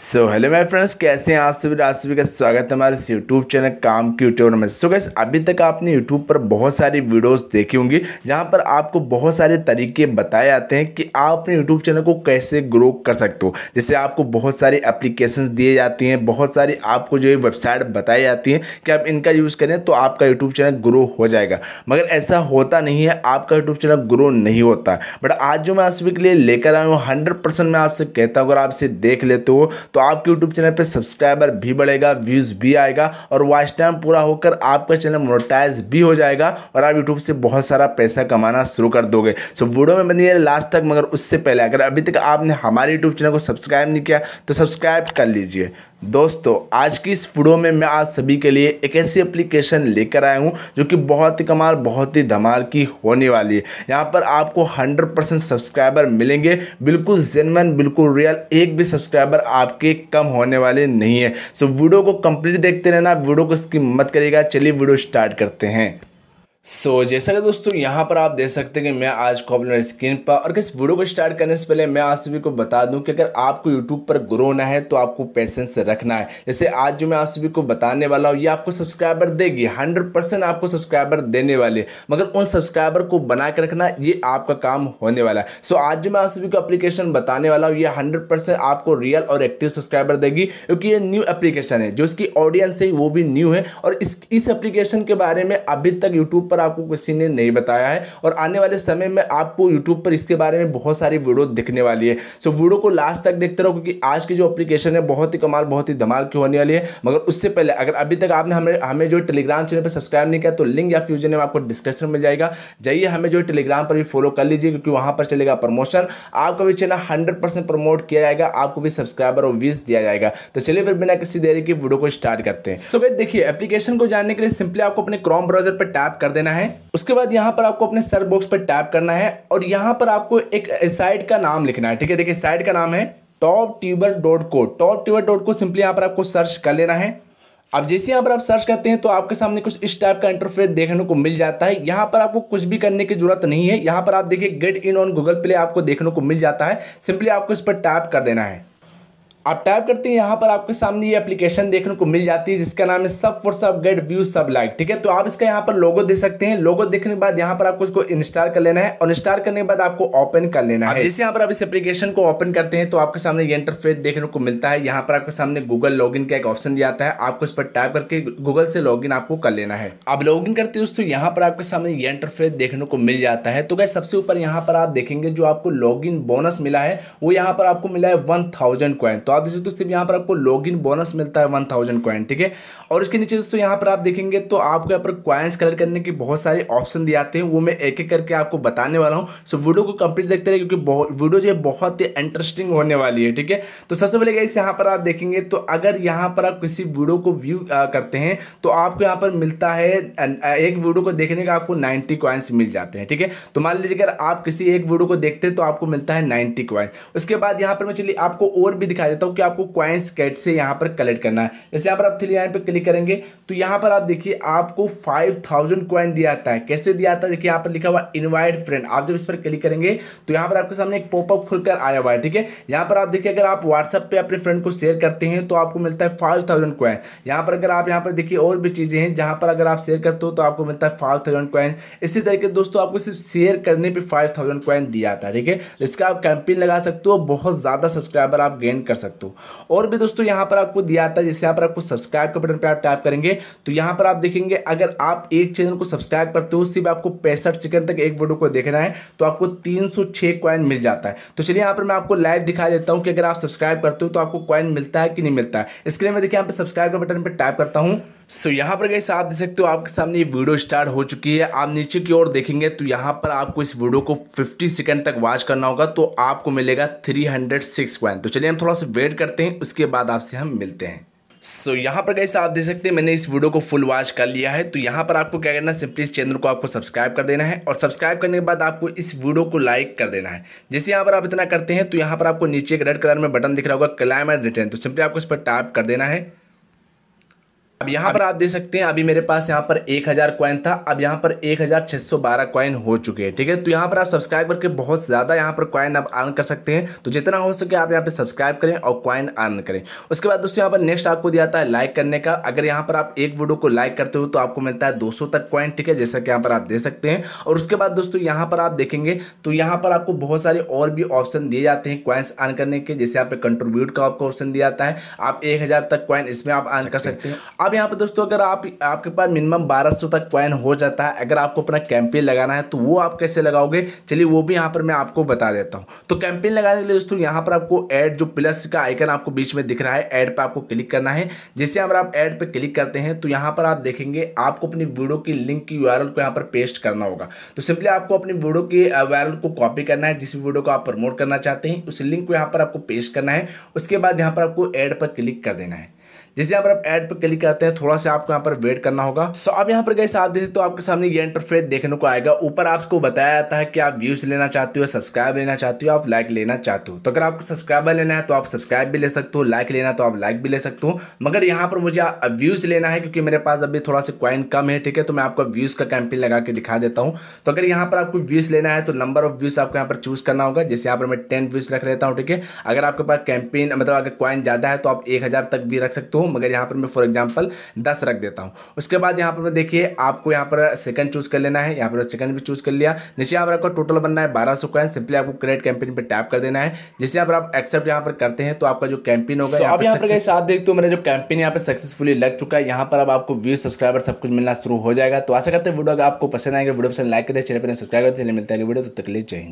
so hello मेरे friends कैसे हैं आप सभी आप सभी का स्वागत है हमारे यूट्यूब चैनल काम की यूट्यूबर में सो गैस अभी तक आपने यूट्यूब पर बहुत सारी वीडियोस देखी होंगी जहां पर आपको बहुत सारे तरीके बताए जाते हैं कि आप अपने यूट्यूब चैनल को कैसे ग्रो कर सकते हो जैसे आपको बहुत सारी एप्लीकेशन दिए जाती हैं बहुत सारी आपको जो है वेबसाइट बताई जाती हैं कि आप इनका यूज़ करें तो आपका यूट्यूब चैनल ग्रो हो जाएगा मगर ऐसा होता नहीं है आपका यूट्यूब चैनल ग्रो नहीं होता बट आज जो मैं आप सभी के लिए लेकर आया हूँ हंड्रेड मैं आपसे कहता हूँ अगर आप इसे देख लेते हो तो आपके यूट्यूब चैनल पर सब्सक्राइबर भी बढ़ेगा व्यूज़ भी आएगा और वॉच टाइम पूरा होकर आपका चैनल मोनोटाइज भी हो जाएगा और आप यूट्यूब से बहुत सारा पैसा कमाना शुरू कर दोगे सो वीडियो में बनी है लास्ट तक मगर उससे पहले अगर अभी तक आपने हमारे यूट्यूब चैनल को सब्सक्राइब नहीं किया तो सब्सक्राइब कर लीजिए दोस्तों आज की इस वीडियो में मैं आज सभी के लिए एक ऐसी एप्लीकेशन लेकर आया हूँ जो कि बहुत ही कमाल बहुत ही धमाल की होने वाली है यहाँ पर आपको 100 परसेंट सब्सक्राइबर मिलेंगे बिल्कुल जेनवन बिल्कुल रियल एक भी सब्सक्राइबर आप आपके कम होने वाले नहीं है सो वीडियो को कंप्लीट देखते रहना वीडियो को स्किप मत करिएगा चलिए वीडियो स्टार्ट करते हैं सो so, जैसा कि दोस्तों यहाँ पर आप देख सकते हैं कि मैं आज को अपने स्क्रीन पर और किस वीडियो को स्टार्ट करने से पहले मैं आप सभी को बता दूं कि अगर आपको यूट्यूब पर ग्रो होना है तो आपको पेशेंस रखना है जैसे आज जो मैं आप सभी को बताने वाला हूँ ये आपको सब्सक्राइबर देगी हंड्रेड परसेंट आपको सब्सक्राइबर देने वाले मगर उन सब्सक्राइबर को बना के रखना ये आपका काम होने वाला है सो so, आज जो मैं आप सभी को अप्लीकेशन बताने वाला हूँ ये हंड्रेड आपको रियल और एक्टिव सब्सक्राइबर देगी क्योंकि ये न्यू एप्लीकेशन है जो इसकी ऑडियंस है वो भी न्यू है और इस इस एप्लीकेशन के बारे में अभी तक यूट्यूब पर आपको किसी ने नहीं बताया है और आने वाले समय में आपको यूट्यूब पर इसके बारे में बहुत सारी वीडियो दिखने वाली है सो वीडियो को लास्ट तक देखते रहो क्योंकि आज की जो अप्लीकेशन है बहुत ही कमाल बहुत ही धमाल की होने वाली है मगर उससे पहले अगर अभी तक आपने हमें हमें जो टेलीग्राम चैनल पर सब्सक्राइब नहीं किया तो लिंक या फ्यूजन में आपको डिस्क्रिप्शन मिल जाएगा जाइए हमें जो टेलीग्राम पर भी फॉलो कर लीजिए क्योंकि वहाँ पर चलेगा प्रमोशन आपका भी चैनल हंड्रेड प्रमोट किया जाएगा आपको भी सब्सक्राइबर और व्यूज दिया जाएगा तो चलिए फिर बिना किसी देरी के वीडियो को स्टार्ट करते हैं सो देखिए एप्लीकेशन को जानने के लिए सिंपली आपको अपने क्रॉम ब्राउजर पर टैप कर देना देना है उसके बाद यहाँ पर आपको अपने सर्च बॉक्स पर टैप करना है और यहाँ पर आपको एक साइट का नाम लिखना है ठीक है देखिए साइट का नाम है top tuber dot co top tuber dot co simply यहाँ पर आपको सर्च कर लेना है अब जैसे यहाँ पर आप सर्च करते हैं तो आपके सामने कुछ इस टाइप का इंटरफेस देखने को मिल जाता है यहाँ पर आपको कुछ भी करने की जरूरत नहीं है यहाँ पर आप देखिए get in on Google Play आपको देखने को मिल जाता है सिंपली आपको इस पर टैप कर देना है आप टाइप करते हैं यहाँ पर आपके सामने ये एप्लीकेशन देखने को मिल जाती है जिसका नाम है सब फॉर सब गेट व्यू सब लाइक ठीक है तो आप इसका यहाँ पर लोगो दे सकते हैं लोगो देखने के बाद यहाँ पर आपको इसको इंस्टॉल कर लेना है और इंस्टॉल करने के बाद आपको ओपन कर लेना हाँ है जैसे यहाँ पर आप इस एप्लीकेशन को ओपन करते हैं तो आपके सामने ये इंटरफेस देखने को मिलता है यहाँ पर आपके सामने गूगल लॉग का एक ऑप्शन दिया जाता है आपको इस पर टाइप करके गूगल से लॉग आपको कर लेना है आप लॉग करते हो दोस्तों यहाँ पर आपके सामने ये इंटरफेस देखने को मिल जाता है तो क्या सबसे ऊपर यहाँ पर आप देखेंगे जो आपको लॉग बोनस मिला है वो यहाँ पर आपको मिला है वन थाउजेंड तो आप दोस्तों सिर्फ यहाँ पर आपको लॉग बोनस मिलता है वन थाउजेंड क्वाइन ठीक है और इसके नीचे दोस्तों यहाँ पर आप देखेंगे तो आपको यहाँ पर क्वाइंस कलर करने के बहुत सारे ऑप्शन दिए आते हैं वो मैं एक एक करके आपको बताने वाला हूँ सो वीडियो को कंप्लीट देखते रहे क्योंकि वीडियो जो है बहुत ही इंटरेस्टिंग होने वाली है ठीक है तो सबसे पहले गई यहाँ पर आप देखेंगे तो अगर यहाँ पर आप किसी वीडियो को व्यू करते हैं तो आपको यहाँ पर मिलता है एक वीडियो को देखने का आपको नाइन्टी क्वाइंस मिल जाते हैं ठीक है तो मान लीजिए अगर आप किसी एक वीडियो को देखते हैं तो आपको मिलता है नाइन्टी क्वाइंस उसके बाद यहाँ पर मैं चलिए आपको और भी दिखा कहता हूँ कि आपको क्वाइंस कैट से यहाँ पर कलेक्ट करना है जैसे यहाँ पर आप थ्री लाइन पर क्लिक करेंगे तो यहाँ पर आप देखिए आपको फाइव थाउजेंड क्वाइन दिया जाता है कैसे दिया जाता है देखिए यहाँ पर लिखा हुआ इन्वाइट फ्रेंड आप जब इस पर क्लिक करेंगे तो यहाँ पर आपके सामने एक पॉपअप खुलकर आया हुआ है ठीक है यहाँ पर आप देखिए अगर आप व्हाट्सअप पर अपने फ्रेंड को शेयर करते हैं तो आपको मिलता है फाइव थाउजेंड क्वाइन यहाँ पर अगर आप यहाँ पर देखिए और भी चीज़ें हैं जहाँ पर अगर आप शेयर करते हो तो आपको मिलता है फाइव थाउजेंड क्वाइन इसी तरीके दोस्तों आपको सिर्फ शेयर करने पर फाइव थाउजेंड क्वाइन दिया जाता है ठीक है इसका आप कैंपेन लगा सकते हो बहुत ज़्यादा सब्सक्राइबर आप गेन कर सकते सकते हो और भी दोस्तों यहाँ पर आपको दिया आता है जैसे यहाँ पर आपको सब्सक्राइब का बटन पर आप टैप करेंगे तो यहाँ पर आप देखेंगे अगर आप एक चैनल को सब्सक्राइब करते हो सिर्फ आपको पैंसठ सेकंड तक एक वीडियो को देखना है तो आपको तीन सौ कॉइन मिल जाता है तो चलिए यहाँ पर मैं आपको लाइव दिखा देता हूँ कि अगर आप सब्सक्राइब करते हो तो आपको कॉइन मिलता है कि नहीं मिलता है इसके लिए मैं देखिए यहाँ पर सब्सक्राइब का बटन पर टाइप करता हूँ सो so, यहाँ पर गैस आप देख सकते हो आपके सामने ये वीडियो स्टार्ट हो चुकी है आप नीचे की ओर देखेंगे तो यहाँ पर आपको इस वीडियो को 50 सेकंड तक वॉच करना होगा तो आपको मिलेगा 306 हंड्रेड तो चलिए हम थोड़ा सा वेट करते हैं उसके बाद आपसे हम मिलते हैं सो so, यहाँ पर कैसे आप देख सकते हैं मैंने इस वीडियो को फुल वॉच कर लिया है तो यहाँ पर आपको क्या करना है सिंपली इस चैनल को आपको सब्सक्राइब कर देना है और सब्सक्राइब करने के बाद आपको इस वीडियो को लाइक कर देना है जैसे यहाँ पर आप इतना करते हैं तो यहाँ पर आपको नीचे एक रेड कलर में बटन दिख रहा होगा क्लाइम एंड रिटर्न तो सिंपली आपको इस पर टाइप कर देना है अब यहाँ पर आप देख सकते हैं अभी मेरे पास यहाँ पर एक हज़ार क्वाइन था अब यहाँ पर एक हज़ार छह सौ बारह क्वाइन हो चुके हैं ठीक है तो यहाँ पर आप सब्सक्राइब करके बहुत ज़्यादा यहाँ पर क्वाइन आप अर्न कर सकते हैं तो जितना हो सके आप यहाँ पर सब्सक्राइब करें और क्वाइन अर्न करें उसके बाद दोस्तों यहाँ पर नेक्स्ट आपको दिया है लाइक करने का अगर यहाँ पर आप एक वीडियो को लाइक करते हो तो आपको मिलता है दो तक क्वाइन ठीक है जैसा कि यहाँ पर आप दे सकते हैं और उसके बाद दोस्तों यहाँ पर आप देखेंगे तो यहाँ पर आपको बहुत सारे और भी ऑप्शन दिए जाते हैं क्वाइंस अर्न करने के जैसे यहाँ पे कंट्रीब्यूट का आपको ऑप्शन दिया जाता है आप एक तक क्वाइन इसमें आप अर्न कर सकते हैं अब यहाँ पर दोस्तों अगर आप आपके पास मिनिमम 1200 तक क्वाइन हो जाता है अगर आपको अपना कैंपेन लगाना है तो वो आप कैसे लगाओगे चलिए वो भी यहाँ पर मैं आपको बता देता हूँ तो कैंपेन लगाने के लिए दोस्तों यहाँ पर आपको ऐड जो प्लस का आइकन आपको बीच में दिख रहा है ऐड पर आपको क्लिक करना है जैसे अगर आप ऐड पर क्लिक करते हैं तो यहाँ पर आप देखेंगे आपको अपनी वीडियो की लिंक की यू को यहाँ पर पेस्ट करना होगा तो सिंपली आपको अपनी वीडियो की वायरल को कॉपी करना है जिस वीडियो को आप प्रमोट करना चाहते हैं उस लिंक को यहाँ पर आपको पेस्ट करना है उसके बाद यहाँ पर आपको एड पर क्लिक कर देना है जैसे यहाँ पर आप एड पर क्लिक करते हैं थोड़ा सा आपको यहाँ पर वेट करना होगा सो अब यहाँ पर गए साथ देख तो आपके सामने ये इंटरफेस देखने को आएगा ऊपर आपको बताया जाता है कि आप व्यूज लेना चाहते हो सब्सक्राइब लेना चाहते हो आप लाइक लेना चाहते हो तो अगर आपको सब्सक्राइबर लेना है तो आप सब्सक्राइब भी ले सकते हो लाइक लेना तो आप लाइक भी ले सकते हो मगर यहाँ पर मुझे व्यूज लेना है क्योंकि मेरे पास अभी थोड़ा सा क्वाइन कम है ठीक है तो मैं आपको व्यूज का कैंपेन लगा के दिखा देता हूँ तो अगर यहाँ पर आपको व्यूज लेना है तो नंबर ऑफ व्यूज आपको यहाँ पर चूज करना होगा जैसे यहाँ पर मैं टेन व्यूज रख लेता हूँ ठीक है अगर आपके पास कैंपेन मतलब अगर क्वाइन ज्यादा है तो आप एक तक भी रख सकते हो मगर यहाँ पर मैं फॉर एग्जाम्पल दस रख देता हूँ उसके बाद यहाँ पर देखिए आपको यहाँ पर सेकंड चूज़ कर लेना है यहाँ पर सेकंड भी चूज़ कर लिया नीचे यहाँ पर आपका टोटल बनना है बारह सौ सिंपली आपको क्रेडिट कैंपेन पर टैप कर देना है जिससे यहाँ पर आप एक्सेप्ट यहाँ पर करते हैं तो आपका जो कैंपेन होगा आप यहाँ पर आप देखते हो मेरा जो कैंपेन यहाँ पर सक्सेसफुली लग चुका है यहाँ पर अब आपको व्यू सब्सक्राइबर सब कुछ मिलना शुरू हो जाएगा तो आशा करते हैं वीडियो अगर आपको पसंद आएगा वीडियो पसंद लाइक करें चैनल पर सब्सक्राइब करते हैं मिलता है वीडियो तो तक चाहिए